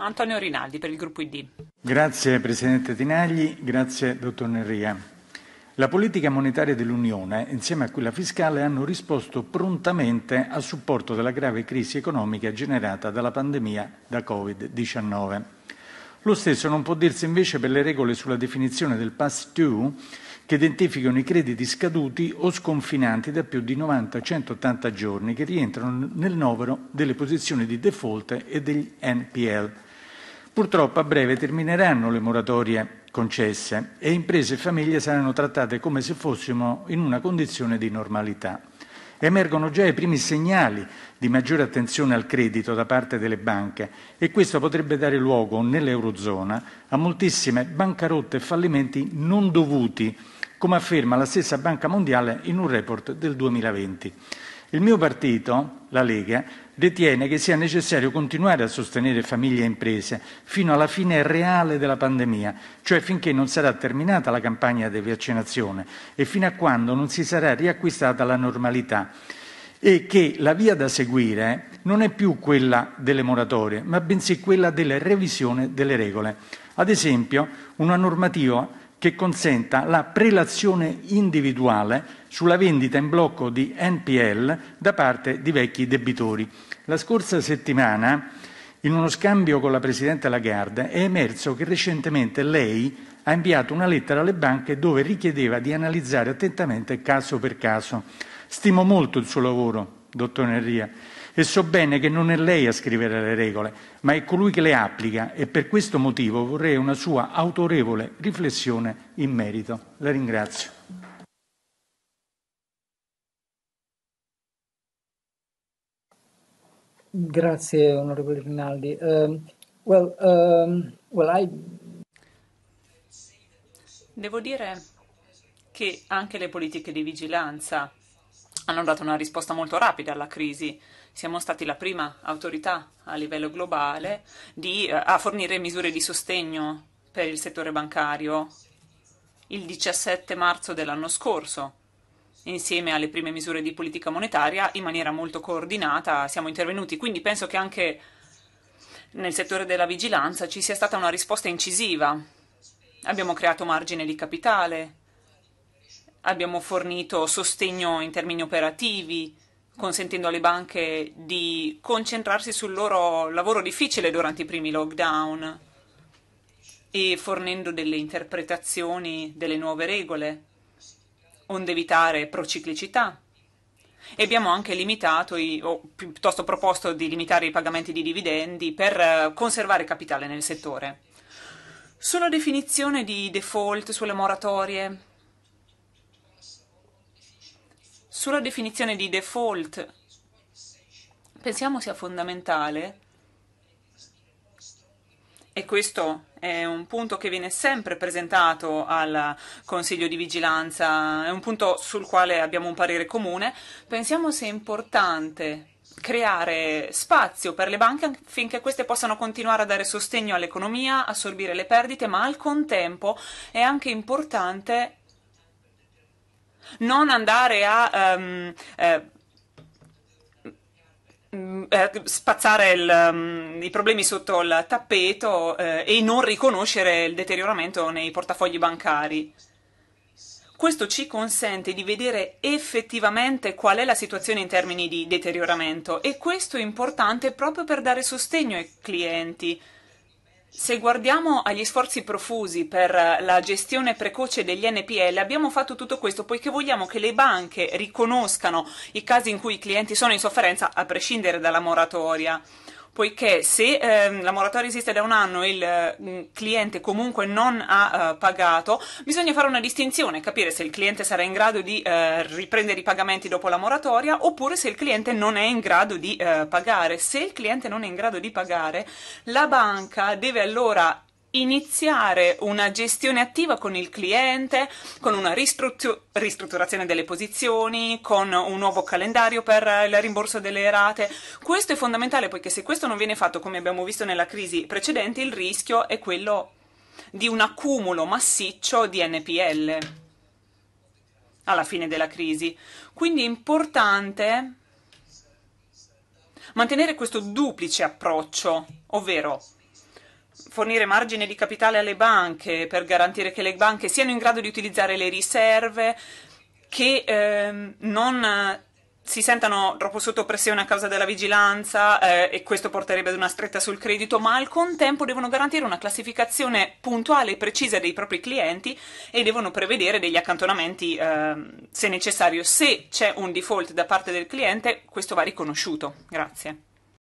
Antonio Rinaldi per il gruppo ID. Grazie Presidente Tinagli, grazie Dottor Nerria. La politica monetaria dell'Unione, insieme a quella fiscale, hanno risposto prontamente a supporto della grave crisi economica generata dalla pandemia da Covid-19. Lo stesso non può dirsi invece per le regole sulla definizione del past due che identificano i crediti scaduti o sconfinanti da più di 90-180 giorni che rientrano nel novero delle posizioni di default e degli NPL Purtroppo a breve termineranno le moratorie concesse e imprese e famiglie saranno trattate come se fossimo in una condizione di normalità. Emergono già i primi segnali di maggiore attenzione al credito da parte delle banche e questo potrebbe dare luogo nell'Eurozona a moltissime bancarotte e fallimenti non dovuti, come afferma la stessa Banca Mondiale in un report del 2020. Il mio partito, la Lega, ritiene che sia necessario continuare a sostenere famiglie e imprese fino alla fine reale della pandemia, cioè finché non sarà terminata la campagna di vaccinazione e fino a quando non si sarà riacquistata la normalità e che la via da seguire non è più quella delle moratorie, ma bensì quella della revisione delle regole. Ad esempio, una normativa che consenta la prelazione individuale sulla vendita in blocco di NPL da parte di vecchi debitori. La scorsa settimana, in uno scambio con la Presidente Lagarde, è emerso che recentemente lei ha inviato una lettera alle banche dove richiedeva di analizzare attentamente caso per caso. Stimo molto il suo lavoro, dottor Enria, e so bene che non è lei a scrivere le regole, ma è colui che le applica e per questo motivo vorrei una sua autorevole riflessione in merito. La ringrazio. Grazie, onorevole Rinaldi. Um, well, um, well, I... Devo dire che anche le politiche di vigilanza hanno dato una risposta molto rapida alla crisi. Siamo stati la prima autorità a livello globale di, eh, a fornire misure di sostegno per il settore bancario il 17 marzo dell'anno scorso. Insieme alle prime misure di politica monetaria, in maniera molto coordinata, siamo intervenuti. Quindi penso che anche nel settore della vigilanza ci sia stata una risposta incisiva. Abbiamo creato margine di capitale, Abbiamo fornito sostegno in termini operativi, consentendo alle banche di concentrarsi sul loro lavoro difficile durante i primi lockdown e fornendo delle interpretazioni delle nuove regole, onde evitare prociclicità. E abbiamo anche limitato, i, o piuttosto proposto di limitare i pagamenti di dividendi per conservare capitale nel settore. Sulla definizione di default, sulle moratorie, Sulla definizione di default, pensiamo sia fondamentale, e questo è un punto che viene sempre presentato al Consiglio di Vigilanza, è un punto sul quale abbiamo un parere comune, pensiamo sia importante creare spazio per le banche affinché queste possano continuare a dare sostegno all'economia, assorbire le perdite, ma al contempo è anche importante non andare a um, eh, spazzare il, um, i problemi sotto il tappeto eh, e non riconoscere il deterioramento nei portafogli bancari. Questo ci consente di vedere effettivamente qual è la situazione in termini di deterioramento e questo è importante proprio per dare sostegno ai clienti se guardiamo agli sforzi profusi per la gestione precoce degli NPL, abbiamo fatto tutto questo poiché vogliamo che le banche riconoscano i casi in cui i clienti sono in sofferenza a prescindere dalla moratoria poiché se eh, la moratoria esiste da un anno e il eh, cliente comunque non ha eh, pagato, bisogna fare una distinzione, capire se il cliente sarà in grado di eh, riprendere i pagamenti dopo la moratoria oppure se il cliente non è in grado di eh, pagare. Se il cliente non è in grado di pagare, la banca deve allora iniziare una gestione attiva con il cliente, con una ristruttur- ristrutturazione delle posizioni, con un nuovo calendario per il rimborso delle rate. Questo è fondamentale poiché se questo non viene fatto, come abbiamo visto nella crisi precedente, il rischio è quello di un accumulo massiccio di NPL alla fine della crisi. Quindi è importante mantenere questo duplice approccio, ovvero fornire margine di capitale alle banche per garantire che le banche siano in grado di utilizzare le riserve, che ehm, non eh, si sentano troppo sotto pressione a causa della vigilanza eh, e questo porterebbe ad una stretta sul credito, ma al contempo devono garantire una classificazione puntuale e precisa dei propri clienti e devono prevedere degli accantonamenti eh, se necessario. Se c'è un default da parte del cliente, questo va riconosciuto. Grazie.